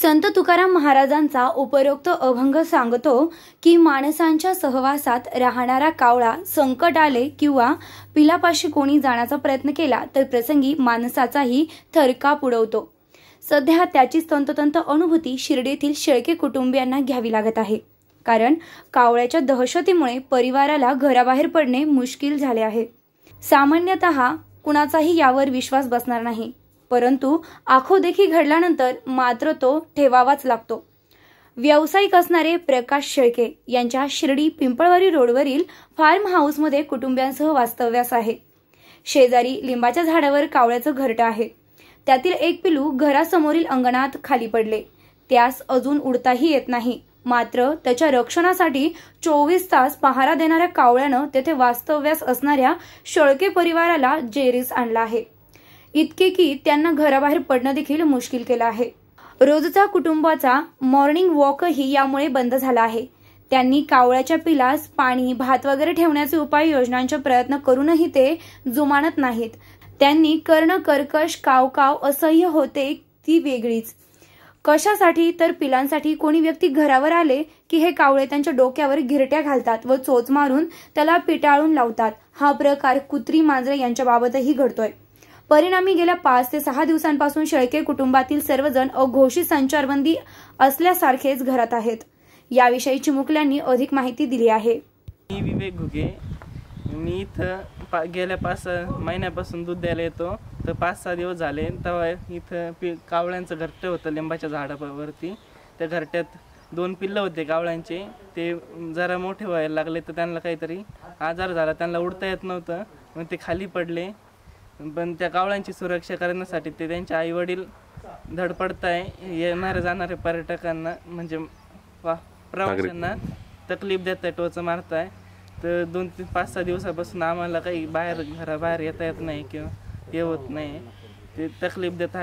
संत तुकाराम महाराजांचा उपरोक्त अभंग सांगतो की माणसांच्या सहवासात राहणारा कावळा संकट आले किंवा पिलापाशी कोणी जाण्याचा प्रयत्न केला तर प्रसंगी माणसाचाही थरका पुडवतो सध्या त्याचीच तंतोतंत अनुभूती शिर्डीतील शेळके कुटुंबियांना घ्यावी लागत आहे कारण कावळ्याच्या दहशतीमुळे परिवाराला घराबाहेर पडणे मुश्किल झाले आहे सामान्यत कुणाचाही यावर विश्वास बसणार नाही परंतु आखोदेखी घडल्यानंतर मात्र तो ठेवावाच लागतो व्यावसायिक असणारे प्रकाश शेळके यांच्या शिर्डी पिंपळवारी रोडवरील फार्म हाऊसमध्ये कुटुंबियांसह वास्तव्यास आहे शेजारी लिंबाच्या झाडावर कावळ्याचं घरट आहे त्यातील एक पिलू घरासमोरील अंगणात खाली पडले त्यास अजून उडताही येत नाही मात्र त्याच्या रक्षणासाठी चोवीस तास पहारा देणाऱ्या कावळ्यानं तेथे वास्तव्यास असणाऱ्या शेळके परिवाराला जेरीस आणला आहे इतके की त्यांना घराबाहेर पडणं देखील मुश्किल केलं आहे रोजचा कुटुंबाचा मॉर्निंग वॉकही यामुळे बंद झाला आहे त्यांनी कावळ्याच्या पिलास पाणी भात वगैरे ठेवण्याचे उपाय योजनांचा प्रयत्न करूनही ते जुमानत नाहीत त्यांनी कर्ण कर्कश काव काव असह्य होते ती वेगळीच कशासाठी तर पिलांसाठी कोणी व्यक्ती घरावर आले की हे कावळे त्यांच्या डोक्यावर घिरट्या घालतात व चोच मारून त्याला पिटाळून लावतात हा प्रकार कुत्री मांजरे यांच्याबाबतही घडतोय परिणामी गेल्या पाच ते सहा दिवसांपासून शेळके कुटुंबातील सर्वजण अघोषित संचारबंदी असल्यासारखेच घरात आहेत याविषयी चिमुकल्यांनी अधिक माहिती दिली आहे मी विवेक घुगे मी इथं पा गेल्या पाच महिन्यापासून दूध द्यायला येतो तर पाच सहा दिवस झाले तेव्हा इथं पि कावळ्यांचं घरटं होतं लिंबाच्या झाडावरती त्या घरट्यात दोन पिल्लं होते कावळ्यांचे ते जरा मोठे व्हायला लागले तर त्यांना काहीतरी आजार झाला त्यांना उडता येत नव्हतं मग ते खाली पडले पण त्या कावळ्यांची सुरक्षा करण्यासाठी ते त्यांचे आईवडील वडील धडपडत आहे येणाऱ्या जाणाऱ्या पर्यटकांना म्हणजे वा प्रवाशांना तकलीफ देत आहे टोचं मारत आहे तर दोन तीन पाच सहा दिवसापासून आम्हाला काही बाहेर घराबाहेर येता येत नाही किंवा होत नाही ते तकलीफ देत आहे